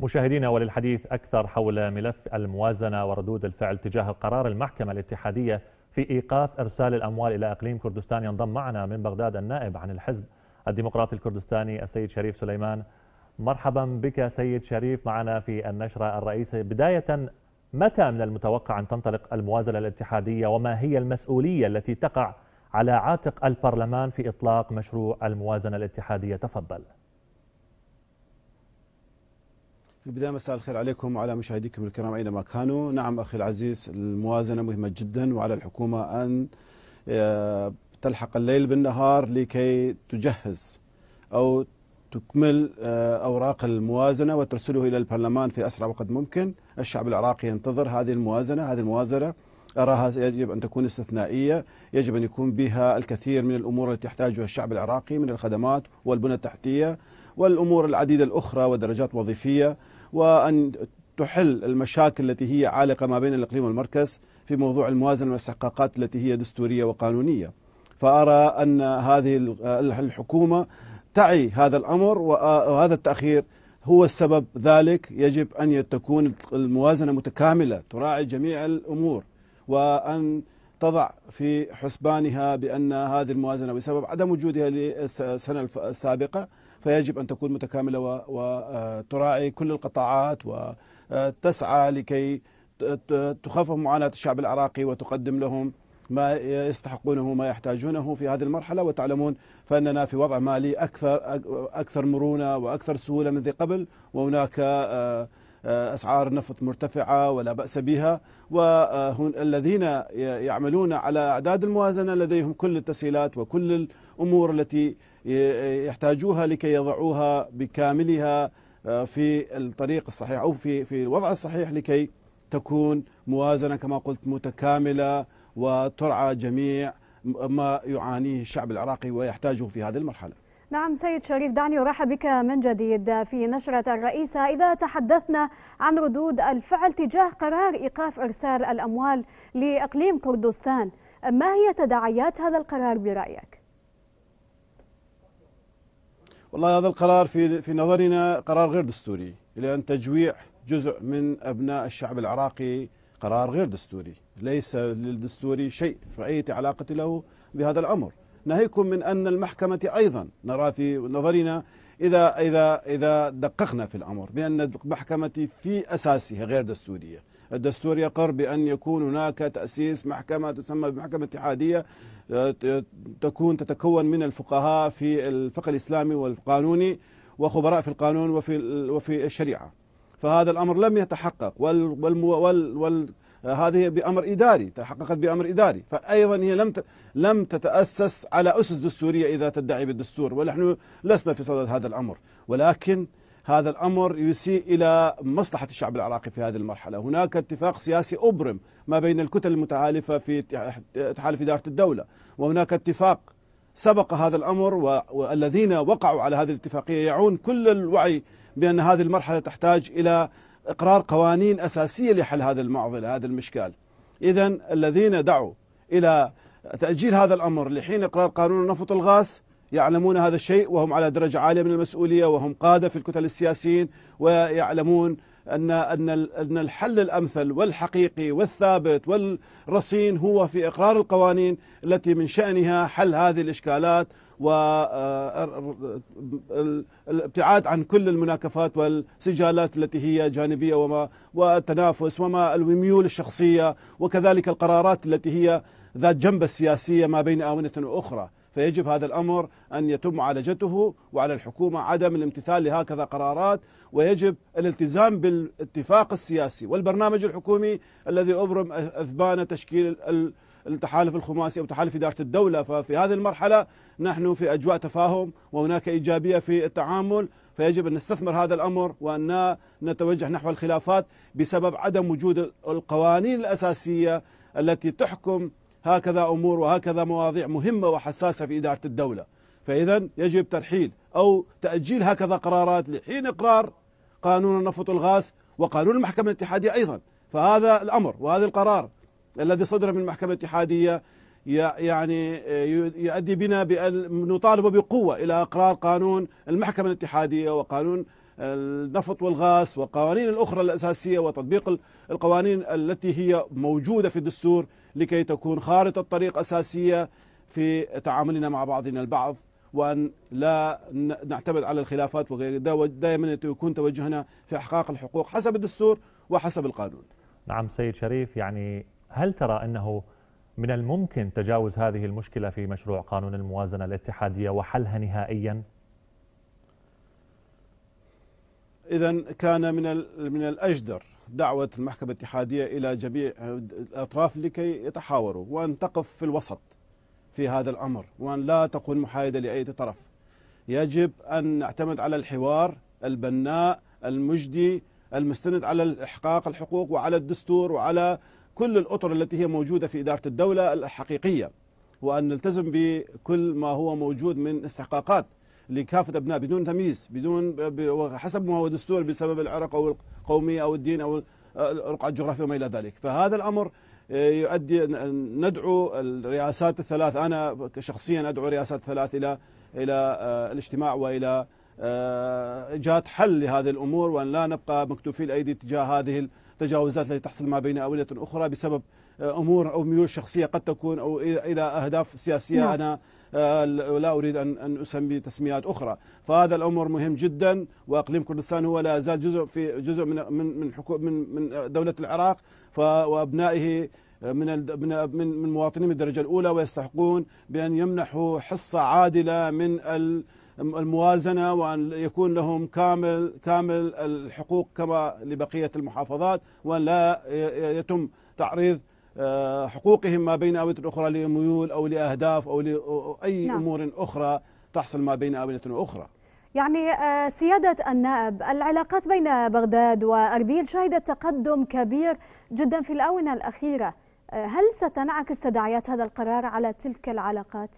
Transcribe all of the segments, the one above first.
مشاهدينا وللحديث أكثر حول ملف الموازنة وردود الفعل تجاه القرار المحكمة الاتحادية في إيقاف إرسال الأموال إلى إقليم كردستان ينضم معنا من بغداد النائب عن الحزب الديمقراطي الكردستاني السيد شريف سليمان مرحبا بك سيد شريف معنا في النشرة الرئيسية بداية متى من المتوقع أن تنطلق الموازنة الاتحادية وما هي المسؤولية التي تقع على عاتق البرلمان في إطلاق مشروع الموازنة الاتحادية تفضل في البداية مساء الخير عليكم وعلى مشاهديكم الكرام أينما كانوا نعم أخي العزيز الموازنة مهمة جدا وعلى الحكومة أن آه، تلحق الليل بالنهار لكي تجهز أو تكمل آه، أوراق الموازنة وترسله إلى البرلمان في أسرع وقت ممكن الشعب العراقي ينتظر هذه الموازنة هذه الموازنة أراها يجب أن تكون استثنائية يجب أن يكون بها الكثير من الأمور التي يحتاجها الشعب العراقي من الخدمات والبنى التحتية والأمور العديدة الأخرى ودرجات وظيفية وأن تحل المشاكل التي هي عالقة ما بين الإقليم والمركز في موضوع الموازنة والاستحقاقات التي هي دستورية وقانونية فأرى أن هذه الحكومة تعي هذا الأمر وهذا التأخير هو السبب ذلك يجب أن تكون الموازنة متكاملة تراعي جميع الأمور وأن تضع في حسبانها بأن هذه الموازنة بسبب عدم وجودها للسنة السابقة فيجب أن تكون متكاملة وتراعي آه، كل القطاعات وتسعى آه، لكي تخفف معاناة الشعب العراقي وتقدم لهم ما يستحقونه ما يحتاجونه في هذه المرحلة وتعلمون فأننا في وضع مالي أكثر أكثر مرونة وأكثر سهولة من ذي قبل وهناك آه، آه، أسعار نفط مرتفعة ولا بأس بها والذين يعملون على أعداد الموازنة لديهم كل التسهيلات وكل الأمور التي يحتاجوها لكي يضعوها بكاملها آه، في الطريق الصحيح أو في, في الوضع الصحيح لكي تكون موازنة كما قلت متكاملة وترعى جميع ما يعانيه الشعب العراقي ويحتاجه في هذه المرحله نعم سيد شريف دعني أرحب بك من جديد في نشرة الرئيسة إذا تحدثنا عن ردود الفعل تجاه قرار إيقاف إرسال الأموال لإقليم كردستان ما هي تداعيات هذا القرار برأيك؟ والله هذا القرار في في نظرنا قرار غير دستوري لأن تجويع جزء من أبناء الشعب العراقي قرار غير دستوري ليس للدستوري شيء في أي علاقة له بهذا الأمر ناهيكم من أن المحكمة أيضا نرى في نظرنا إذا إذا إذا دققنا في الأمر بأن المحكمة في أساسها غير دستورية الدستور يقر بأن يكون هناك تأسيس محكمة تسمى بمحكمة اتحادية آه، تكون تتكون من الفقهاء في الفقه الإسلامي والقانوني وخبراء في القانون وفي وفي الشريعة فهذا الأمر لم يتحقق وال وال وال آه، هذه بأمر إداري تحققت بأمر إداري فأيضا هي لم لم تتأسس على أسس دستورية إذا تدعي بالدستور ونحن لسنا في صدد هذا الأمر ولكن هذا الأمر يسيء إلى مصلحة الشعب العراقي في هذه المرحلة هناك اتفاق سياسي أبرم ما بين الكتل المتحالفة في تحالف إدارة الدولة وهناك اتفاق سبق هذا الأمر والذين وقعوا على هذه الاتفاقية يعون كل الوعي بأن هذه المرحلة تحتاج إلى إقرار قوانين أساسية لحل هذا المعضلة هذا المشكال إذا الذين دعوا إلى تأجيل هذا الأمر لحين إقرار قانون النفط الغاز يعلمون هذا الشيء وهم على درجة عالية من المسؤولية وهم قادة في الكتل السياسيين ويعلمون أن أن أن الحل الأمثل والحقيقي والثابت والرصين هو في إقرار القوانين التي من شأنها حل هذه الإشكالات والابتعاد آه، عن كل المناكفات والسجالات التي هي جانبية وما والتنافس وما الميول الشخصية وكذلك القرارات التي هي ذات جنب السياسية ما بين آونة وأخرى فيجب هذا الأمر أن يتم معالجته وعلى الحكومة عدم الامتثال لهكذا قرارات ويجب الالتزام بالاتفاق السياسي والبرنامج الحكومي الذي أبرم أثبان تشكيل التحالف الخماسي أو تحالف إدارة الدولة ففي هذه المرحلة نحن في أجواء تفاهم وهناك إيجابية في التعامل فيجب أن نستثمر هذا الأمر وأن نتوجه نحو الخلافات بسبب عدم وجود القوانين الأساسية التي تحكم هكذا أمور وهكذا مواضيع مهمة وحساسة في إدارة الدولة فإذا يجب ترحيل أو تأجيل هكذا قرارات لحين إقرار قانون النفط والغاز وقانون المحكمة الاتحادية أيضا فهذا الأمر وهذا القرار الذي صدر من المحكمة الاتحادية يعني آه، يؤدي بنا بأن نطالب بقوة إلى إقرار قانون المحكمة الاتحادية وقانون النفط والغاز والقوانين الأخرى الأساسية وتطبيق القوانين التي هي موجودة في الدستور لكي تكون خارطة طريق أساسية في تعاملنا مع بعضنا البعض وأن لا نعتمد على الخلافات وغير دائما يكون توجهنا في إحقاق الحقوق حسب الدستور وحسب القانون نعم سيد شريف يعني هل ترى أنه من الممكن تجاوز هذه المشكلة في مشروع قانون الموازنة الاتحادية وحلها نهائيا؟ إذا كان من من الأجدر دعوة المحكمة الاتحادية إلى جميع الأطراف لكي يتحاوروا وأن تقف في الوسط في هذا الأمر وأن لا تكون محايدة لأي طرف يجب أن نعتمد على الحوار البناء المجدي المستند على إحقاق الحقوق وعلى الدستور وعلى كل الأطر التي هي موجودة في إدارة الدولة الحقيقية وأن نلتزم بكل ما هو موجود من استحقاقات لكافة أبناء بدون تمييز بدون حسب ما هو دستور بسبب العرق أو القومية أو الدين أو آه، الرقعة الجغرافية وما إلى ذلك فهذا الأمر آه، يؤدي ندعو الرئاسات الثلاث أنا شخصيا أدعو الرئاسات الثلاث إلى إلى آه، الاجتماع وإلى إيجاد حل لهذه الأمور وأن لا نبقى مكتوفي الأيدي تجاه هذه تجاوزات التي تحصل ما بين أولية أخرى بسبب آه، أمور أو ميول شخصية قد تكون أو إلى أهداف سياسية نعم. أنا آه، لا أريد أن أن أسمي تسميات أخرى فهذا الأمر مهم جدا وأقليم كردستان هو لا زال جزء في جزء من من من من دولة العراق وأبنائه آه، من من من مواطنين من الدرجه الاولى ويستحقون بان يمنحوا حصه عادله من الموازنة وأن يكون لهم كامل كامل الحقوق كما لبقية المحافظات وأن لا يتم تعريض آه، حقوقهم ما بين أوية أخرى لميول أو لأهداف أو لأي نعم. أمور أخرى تحصل ما بين أوية أخرى يعني آه، سيادة النائب العلاقات بين بغداد وأربيل شهدت تقدم كبير جدا في الآونة الأخيرة آه، هل ستنعكس تداعيات هذا القرار على تلك العلاقات؟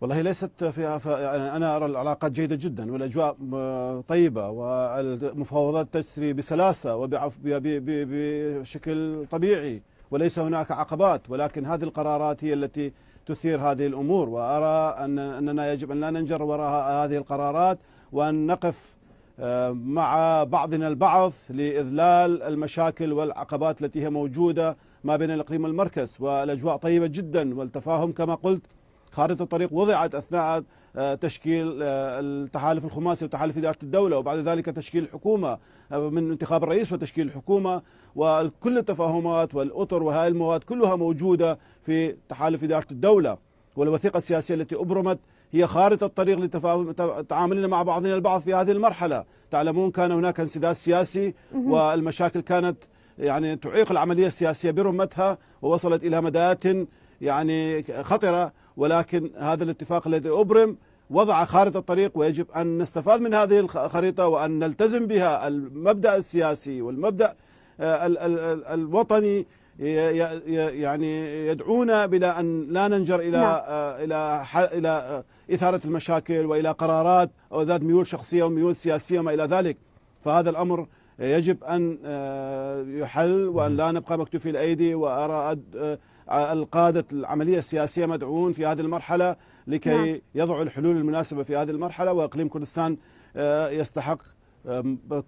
والله ليست فيها ف... يعني انا ارى العلاقات جيده جدا والاجواء طيبه والمفاوضات تجري بسلاسه وبعف... ب... ب... بشكل طبيعي وليس هناك عقبات ولكن هذه القرارات هي التي تثير هذه الامور وارى ان اننا يجب ان لا ننجر وراء هذه القرارات وان نقف آه، مع بعضنا البعض لاذلال المشاكل والعقبات التي هي موجوده ما بين الاقليم والمركز والاجواء طيبه جدا والتفاهم كما قلت خارطة الطريق وضعت أثناء آه، تشكيل آه، التحالف الخماسي وتحالف إدارة الدولة وبعد ذلك تشكيل الحكومة آه، من انتخاب الرئيس وتشكيل الحكومة وكل التفاهمات والأطر وهذه المواد كلها موجودة في تحالف إدارة الدولة والوثيقة السياسية التي أبرمت هي خارطة الطريق لتفاهم تعاملنا مع بعضنا البعض في هذه المرحلة تعلمون كان هناك انسداد سياسي والمشاكل كانت يعني تعيق العملية السياسية برمتها ووصلت إلى مدات يعني خطرة ولكن هذا الاتفاق الذي أبرم وضع خارطة الطريق ويجب أن نستفاد من هذه الخريطة وأن نلتزم بها المبدأ السياسي والمبدأ آه، الوطني يعني يدعونا بلا ان لا ننجر الى نعم. آه، الى الى آه، اثاره المشاكل والى قرارات او ذات ميول شخصيه وميول سياسيه وما الى ذلك فهذا الامر يجب ان يحل وان نعم. لا نبقى مكتوفي الايدي وارى القادة العملية السياسية مدعوون في هذه المرحلة لكي نعم. يضعوا الحلول المناسبة في هذه المرحلة وإقليم كردستان آه، يستحق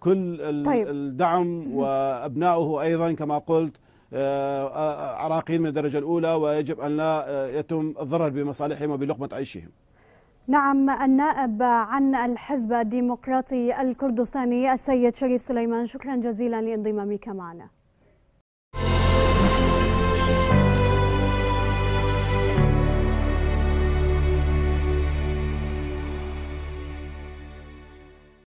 كل طيب. الدعم وأبنائه أيضا كما قلت آه، آه، عراقيين من الدرجة الأولى ويجب أن لا يتم الضرر بمصالحهم وبلقمة عيشهم نعم النائب عن الحزب الديمقراطي الكردستاني السيد شريف سليمان شكرا جزيلا لانضمامك معنا